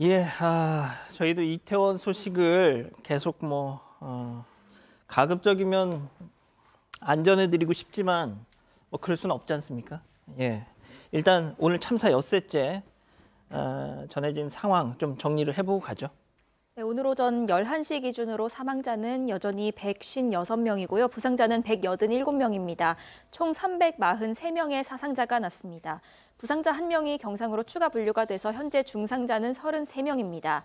예, 아, 저희도 이태원 소식을 계속 뭐 어, 가급적이면 안 전해드리고 싶지만 뭐 그럴 수는 없지 않습니까? 예, 일단 오늘 참사 엿새째 어, 전해진 상황 좀 정리를 해보고 가죠. 네, 오늘 오전 11시 기준으로 사망자는 여전히 156명이고요. 부상자는 187명입니다. 총 343명의 사상자가 났습니다. 부상자 1명이 경상으로 추가 분류가 돼서 현재 중상자는 33명입니다.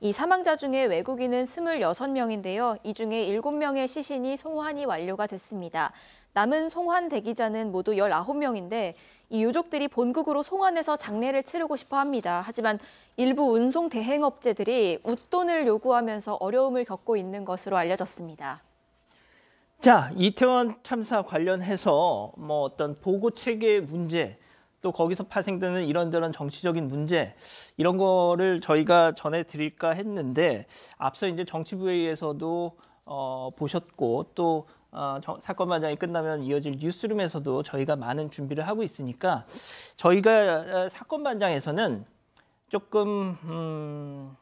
이 사망자 중에 외국인은 26명인데요. 이 중에 7명의 시신이 송환이 완료가 됐습니다. 남은 송환 대기자는 모두 19명인데 이 유족들이 본국으로 송환해서 장례를 치르고 싶어 합니다. 하지만 일부 운송 대행업체들이 웃돈을 요구하면서 어려움을 겪고 있는 것으로 알려졌습니다. 자, 이태원 참사 관련해서 뭐 어떤 보고 체계 문제 또 거기서 파생되는 이런저런 정치적인 문제 이런 거를 저희가 전해드릴까 했는데 앞서 이제 정치부회의에서도 어, 보셨고 또 어, 저, 사건 반장이 끝나면 이어질 뉴스룸에서도 저희가 많은 준비를 하고 있으니까 저희가 어, 사건 반장에서는 조금 음,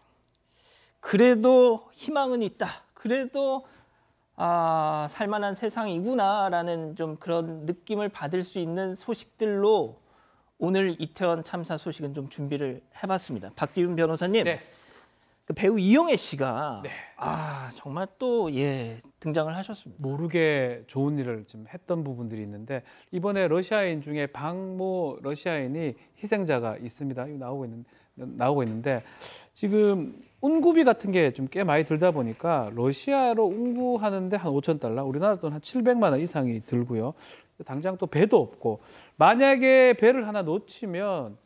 그래도 희망은 있다. 그래도 아, 살만한 세상이구나라는 좀 그런 느낌을 받을 수 있는 소식들로 오늘 이태원 참사 소식은 좀 준비를 해봤습니다. 박지훈 변호사님. 네. 그 배우 이영애 씨가 네. 아 정말 또 예 등장을 하셨습니다. 모르게 좋은 일을 좀 했던 부분들이 있는데 이번에 러시아인 중에 방모 러시아인이 희생자가 있습니다. 이거 나오고 있는 나오고 있는데 지금 운구비 같은 게 좀 꽤 많이 들다 보니까 러시아로 운구하는데 한 5천 달러, 우리나라 돈한 700만 원 이상이 들고요. 당장 또 배도 없고 만약에 배를 하나 놓치면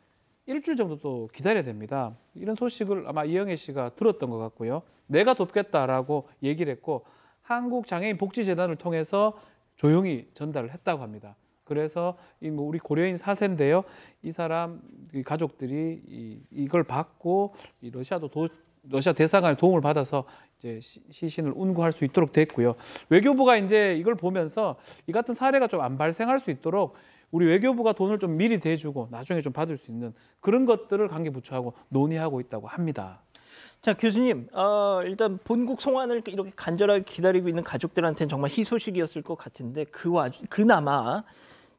일주일 정도 또 기다려야 됩니다. 이런 소식을 아마 이영애 씨가 들었던 것 같고요. 내가 돕겠다라고 얘기를 했고 한국장애인복지재단을 통해서 조용히 전달을 했다고 합니다. 그래서 이뭐 우리 고려인 사세인데요. 이 사람 이 가족들이 이, 이걸 받고 이 러시아도 도, 러시아 대사관의 도움을 받아서 이제 시신을 운구할 수 있도록 됐고요. 외교부가 이제 이걸 보면서 이 같은 사례가 좀 안 발생할 수 있도록 우리 외교부가 돈을 좀 미리 대주고 나중에 좀 받을 수 있는 그런 것들을 관계부처하고 논의하고 있다고 합니다. 자 교수님, 어, 일단 본국 송환을 이렇게 간절하게 기다리고 있는 가족들한테는 정말 희소식이었을 것 같은데 그 와, 그나마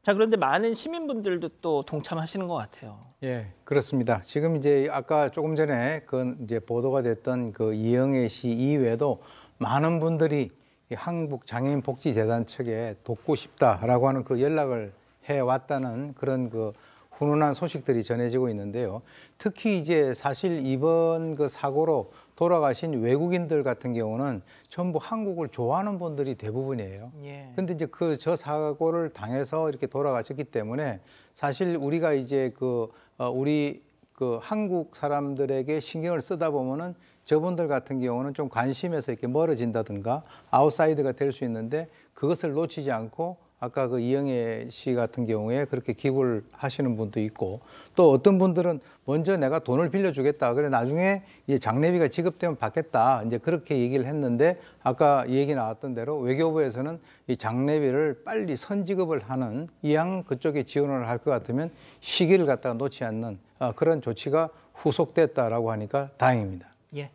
자 그런데 많은 시민분들도 또 동참하시는 것 같아요. 예, 그렇습니다. 지금 이제 아까 조금 전에 그 이제 보도가 됐던 그 이영애 씨 이외에도 많은 분들이 한국 장애인 복지 재단 측에 돕고 싶다라고 하는 그 연락을 해 왔다는 그런 그 훈훈한 소식들이 전해지고 있는데요. 특히 이제 사실 이번 그 사고로 돌아가신 외국인들 같은 경우는 전부 한국을 좋아하는 분들이 대부분이에요. 예. 근데 이제 그 저 사고를 당해서 이렇게 돌아가셨기 때문에 사실 우리가 이제 그 어, 우리 그 한국 사람들에게 신경을 쓰다 보면은 저분들 같은 경우는 좀 관심에서 이렇게 멀어진다든가 아웃사이드가 될 수 있는데 그것을 놓치지 않고 아까 그 이영애 씨 같은 경우에 그렇게 기부를 하시는 분도 있고 또 어떤 분들은 먼저 내가 돈을 빌려주겠다. 그래 나중에 이제 장례비가 지급되면 받겠다. 이제 그렇게 얘기를 했는데 아까 얘기 나왔던 대로 외교부에서는 이 장례비를 빨리 선지급을 하는 이양 그쪽에 지원을 할 것 같으면 시기를 갖다 놓지 않는 어, 그런 조치가 후속됐다라고 하니까 다행입니다. 예.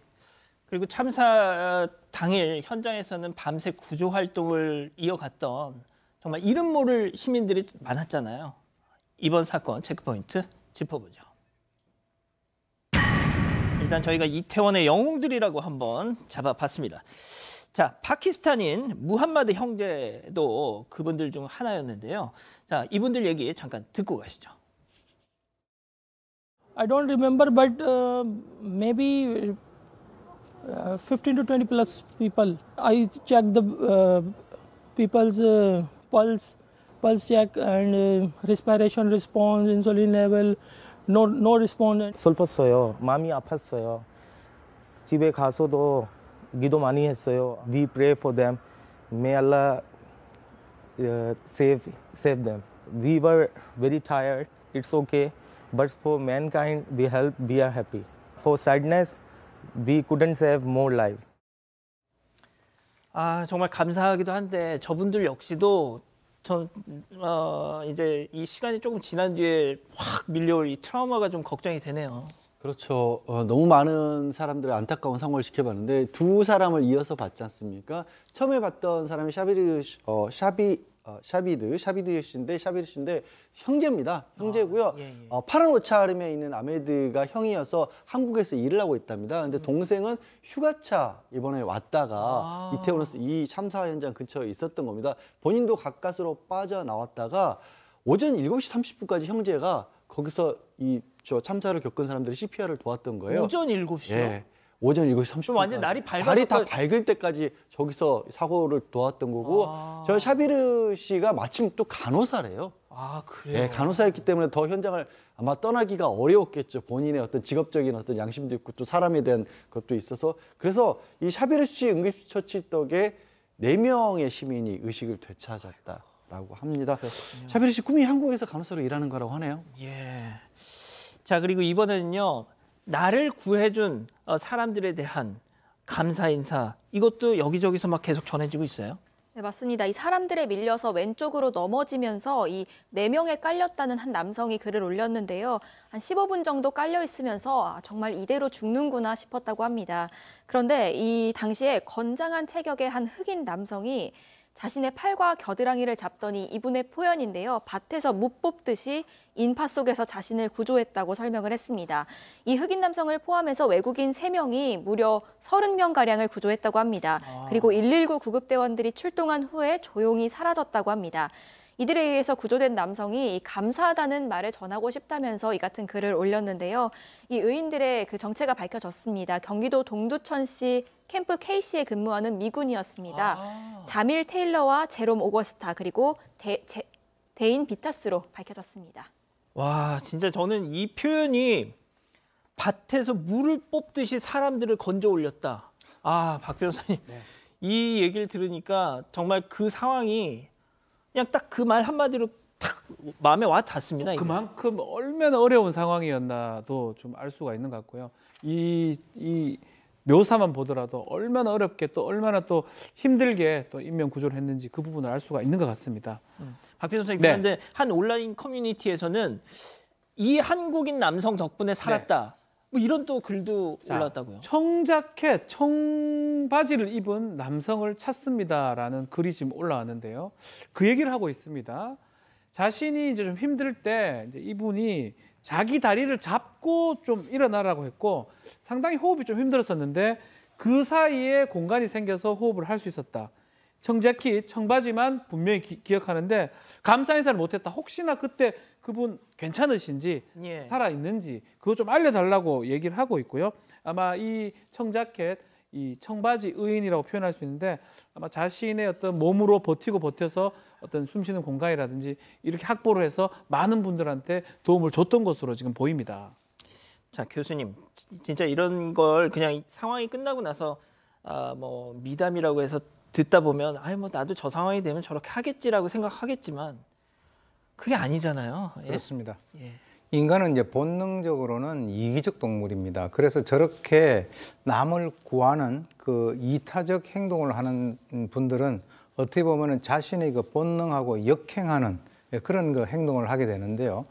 그리고 참사 당일 현장에서는 밤새 구조 활동을 이어갔던 정말 이름 모를 시민들이 많았잖아요. 이번 사건 체크포인트 짚어보죠. 일단 저희가 이태원의 영웅들이라고 한번 잡아봤습니다. 자, 파키스탄인 무함마드 형제도 그분들 중 하나였는데요. 자, 이분들 얘기 잠깐 듣고 가시죠. I don't remember, but uh, maybe uh, 15 to 20 plus people. I checked the uh, people's uh, pulse pulse check and respiration response insulin level no no response सोयो मामी आफस्सयो चीबे खासो तो गिदो मानी हसयो we pray for them may Allah save save them we were very tired it's okay but for mankind we help we are happy for sadness we couldn't save more life 아 정말 감사하기도 한데 저분들 역시도 전 어, 이제 이 시간이 조금 지난 뒤에 확 밀려올 이 트라우마가 좀 걱정이 되네요. 그렇죠. 어, 너무 많은 사람들의 안타까운 상황을 지켜봤는데 두 사람을 이어서 봤지 않습니까? 처음에 봤던 사람이 샤비르 어, 샤비 어, 샤비드, 샤비드 씨인데 샤비드 씨인데 형제입니다. 아, 형제고요. 어, 예, 예. 어, 파란 오차름에 있는 아메드가 형이어서 한국에서 일을 하고 있답니다. 근데 음. 동생은 휴가차 이번에 왔다가 아. 이태원에서 이 참사 현장 근처에 있었던 겁니다. 본인도 가까스로 빠져나왔다가 오전 7시 30분까지 형제가 거기서 이 저 참사를 겪은 사람들이 CPR을 도왔던 거예요. 오전 7시요? 예. 오전 7시 30분. 완전 날이 밝아 날이 다 그 밝을 때까지 저기서 사고를 도왔던 거고 아. 저 샤비르 씨가 마침 또 간호사래요. 아, 그래요? 네, 간호사였기 때문에 더 현장을 아마 떠나기가 어려웠겠죠. 본인의 어떤 직업적인 어떤 양심도 있고 또 사람에 대한 것도 있어서 그래서 이 샤비르 씨 응급처치 덕에 4명의 시민이 의식을 되찾았다라고 합니다. 샤비르 씨 꿈이 한국에서 간호사로 일하는 거라고 하네요. 예. 자, 그리고 이번에는요. 나를 구해준 어, 사람들에 대한 감사 인사 이것도 여기저기서 막 계속 전해지고 있어요. 네, 맞습니다. 이 사람들에 밀려서 왼쪽으로 넘어지면서 이 네명에 깔렸다는 한 남성이 글을 올렸는데요. 한 15분 정도 깔려 있으면서 아, 정말 이대로 죽는구나 싶었다고 합니다. 그런데 이 당시에 건장한 체격의 한 흑인 남성이 자신의 팔과 겨드랑이를 잡더니 이분의 표현인데요. 밭에서 못 뽑듯이 인파 속에서 자신을 구조했다고 설명을 했습니다. 이 흑인 남성을 포함해서 외국인 3명이 무려 30명가량을 구조했다고 합니다. 아. 그리고 119 구급대원들이 출동한 후에 조용히 사라졌다고 합니다. 이들에 의해서 구조된 남성이 감사하다는 말을 전하고 싶다면서 이 같은 글을 올렸는데요. 이 의인들의 그 정체가 밝혀졌습니다. 경기도 동두천시 캠프 K씨에 근무하는 미군이었습니다. 아. 자밀 테일러와 제롬 오거스타 그리고 데, 제, 대인 비타스로 밝혀졌습니다. 와 진짜 저는 이 표현이 밭에서 물을 뽑듯이 사람들을 건져 올렸다. 아박 변호사님 네. 이 얘기를 들으니까 정말 그 상황이 그냥 딱 그 말 한마디로 탁 마음에 와 닿습니다. 그만큼 이게. 얼마나 어려운 상황이었나도 좀 알 수가 있는 것 같고요. 이, 이 묘사만 보더라도 얼마나 어렵게 또 얼마나 또 힘들게 또 인명 구조를 했는지 그 부분을 알 수가 있는 것 같습니다. 음. 박필 선생님 네. 그런데 네. 한 온라인 커뮤니티에서는 이 한국인 남성 덕분에 살았다. 네. 뭐 이런 또 글도 자, 올라왔다고요. 청자켓, 청바지를 입은 남성을 찾습니다라는 글이 지금 올라왔는데요. 그 얘기를 하고 있습니다. 자신이 이제 좀 힘들 때 이제 이분이 자기 다리를 잡고 좀 일어나라고 했고 상당히 호흡이 좀 힘들었었는데 그 사이에 공간이 생겨서 호흡을 할 수 있었다. 청자킷, 청바지만 분명히 기, 억하는데 감사 인사를 못했다. 혹시나 그때 그분 괜찮으신지 예. 살아 있는지 그거 좀 알려달라고 얘기를 하고 있고요. 아마 이 청자켓, 이 청바지 의인이라고 표현할 수 있는데 아마 자신의 어떤 몸으로 버티고 버텨서 어떤 숨쉬는 공간이라든지 이렇게 확보를 해서 많은 분들한테 도움을 줬던 것으로 지금 보입니다. 자 교수님 진짜 이런 걸 그냥 상황이 끝나고 나서 아뭐 미담이라고 해서 듣다 보면 아이 뭐 나도 저 상황이 되면 저렇게 하겠지라고 생각하겠지만 그게 아니잖아요. 예. 그렇습니다. 예. 인간은 이제 본능적으로는 이기적 동물입니다. 그래서 저렇게 남을 구하는 그 이타적 행동을 하는 분들은 어떻게 보면은 자신의 그 본능하고 역행하는 그런 그 행동을 하게 되는데요.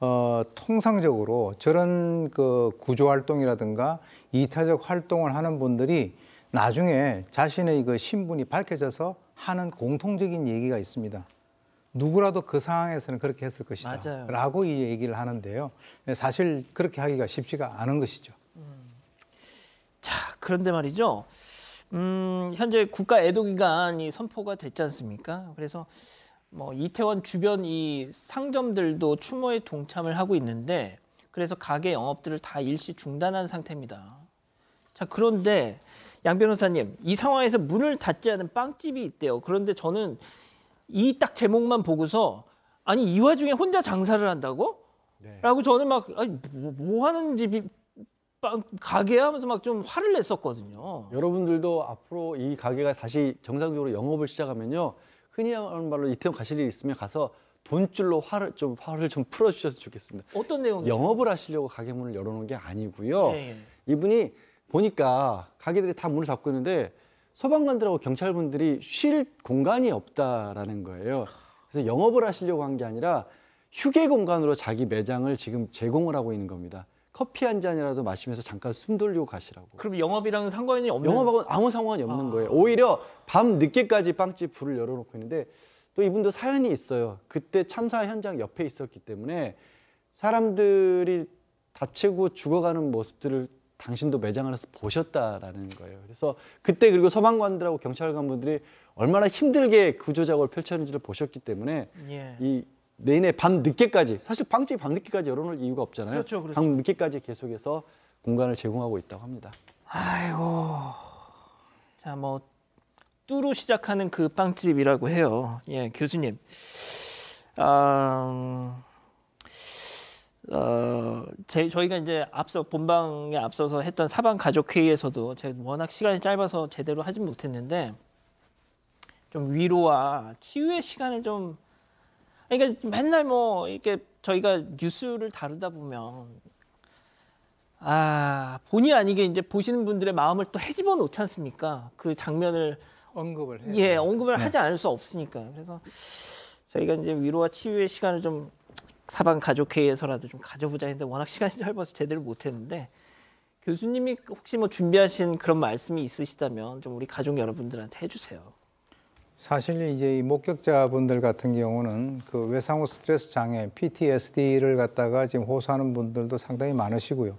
어, 통상적으로 저런 그 구조 활동이라든가 이타적 활동을 하는 분들이 나중에 자신의 그 신분이 밝혀져서 하는 공통적인 얘기가 있습니다. 누구라도 그 상황에서는 그렇게 했을 것이다. 맞아요. 라고 이 얘기를 하는데요. 사실 그렇게 하기가 쉽지가 않은 것이죠. 음. 자, 그런데 말이죠. 음, 현재 국가 애도기간이 선포가 됐지 않습니까? 그래서 뭐 이태원 주변 이 상점들도 추모에 동참을 하고 있는데 그래서 가게 영업들을 다 일시 중단한 상태입니다. 자, 그런데 양 변호사님, 이 상황에서 문을 닫지 않은 빵집이 있대요. 그런데 저는 이 딱 제목만 보고서 아니 이 와중에 혼자 장사를 한다고? 네. 라고 저는 막 아니 뭐, 뭐 하는 집이 빵 가게야 하면서 막 좀 화를 냈었거든요. 여러분들도 앞으로 이 가게가 다시 정상적으로 영업을 시작하면요. 흔히 하는 말로 이태원 가실 일 있으면 가서 돈줄로 화를 좀 화를 좀 풀어 주셔서 좋겠습니다. 어떤 내용? 이요 영업을 하시려고 가게 문을 열어 놓은 게 아니고요. 네. 이분이 보니까 가게들이 다 문을 닫고 있는데 소방관들하고 경찰분들이 쉴 공간이 없다라는 거예요. 그래서 영업을 하시려고 한 게 아니라 휴게 공간으로 자기 매장을 지금 제공을 하고 있는 겁니다. 커피 한 잔이라도 마시면서 잠깐 숨 돌리고 가시라고. 그럼 영업이랑 상관이 없는? 영업하고 아무 상관이 없는 아... 거예요. 오히려 밤 늦게까지 빵집 불을 열어놓고 있는데 또 이분도 사연이 있어요. 그때 참사 현장 옆에 있었기 때문에 사람들이 다치고 죽어가는 모습들을 당신도 매장을 해서 보셨다라는 거예요. 그래서 그때 그리고 소방관들하고 경찰관분들이 얼마나 힘들게 구조 작업을 펼쳤는지를 보셨기 때문에 예. 이 내인의 밤 늦게까지 사실 빵집이 밤 늦게까지 열어놓을 이유가 없잖아요. 그렇죠, 그렇죠. 밤 늦게까지 계속해서 공간을 제공하고 있다고 합니다. 아이고, 자뭐 뚜로 시작하는 그 빵집이라고 해요. 예, 교수님. 아... 음, 어, 제, 저희가 이제 앞서 본방에 앞서서 했던 사방 가족 회의에서도 제가 워낙 시간이 짧아서 제대로 하진 못했는데 좀 위로와 치유의 시간을 좀 그러니까 맨날 뭐 이렇게 저희가 뉴스를 다루다 보면 아 본의 아니게 이제 보시는 분들의 마음을 또 헤집어 놓지 않습니까? 그 장면을 언급을 예 언급을 네. 하지 않을 수 없으니까 그래서 저희가 이제 위로와 치유의 시간을 좀 사방 가족회의에서라도 좀 가져보자 했는데 워낙 시간이 짧아서 제대로 못했는데 교수님이 혹시 뭐 준비하신 그런 말씀이 있으시다면 좀 우리 가족 여러분들한테 해주세요. 사실 이제 이 목격자분들 같은 경우는 그 외상후 스트레스 장애 PTSD를 갖다가 지금 호소하는 분들도 상당히 많으시고요.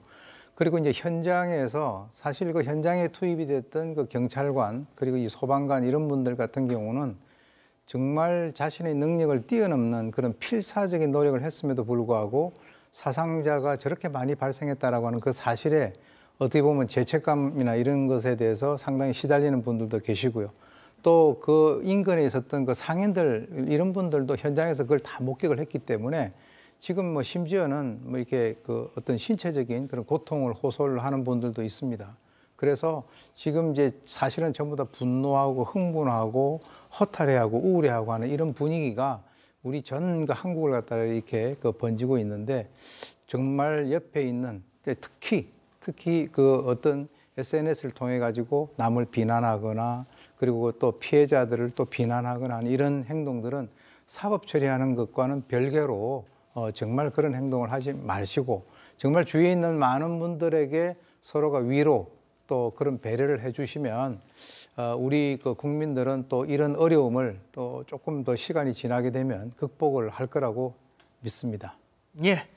그리고 이제 현장에서 사실 그 현장에 투입이 됐던 그 경찰관 그리고 이 소방관 이런 분들 같은 경우는 정말 자신의 능력을 뛰어넘는 그런 필사적인 노력을 했음에도 불구하고 사상자가 저렇게 많이 발생했다라고 하는 그 사실에 어떻게 보면 죄책감이나 이런 것에 대해서 상당히 시달리는 분들도 계시고요. 또 그 인근에 있었던 그 상인들 이런 분들도 현장에서 그걸 다 목격을 했기 때문에 지금 뭐 심지어는 뭐 이렇게 그 어떤 신체적인 그런 고통을 호소를 하는 분들도 있습니다. 그래서 지금 이제 사실은 전부 다 분노하고 흥분하고 허탈해하고 우울해하고 하는 이런 분위기가 우리 전 그 한국을 갖다가 이렇게 그 번지고 있는데 정말 옆에 있는 특히 특히 그 어떤 SNS를 통해 가지고 남을 비난하거나 그리고 또 피해자들을 또 비난하거나 이런 행동들은 사법 처리하는 것과는 별개로 어, 정말 그런 행동을 하지 마시고 정말 주위에 있는 많은 분들에게 서로가 위로 또 그런 배려를 해주시면 어, 우리 그 국민들은 또 이런 어려움을 또 조금 더 시간이 지나게 되면 극복을 할 거라고 믿습니다. 예.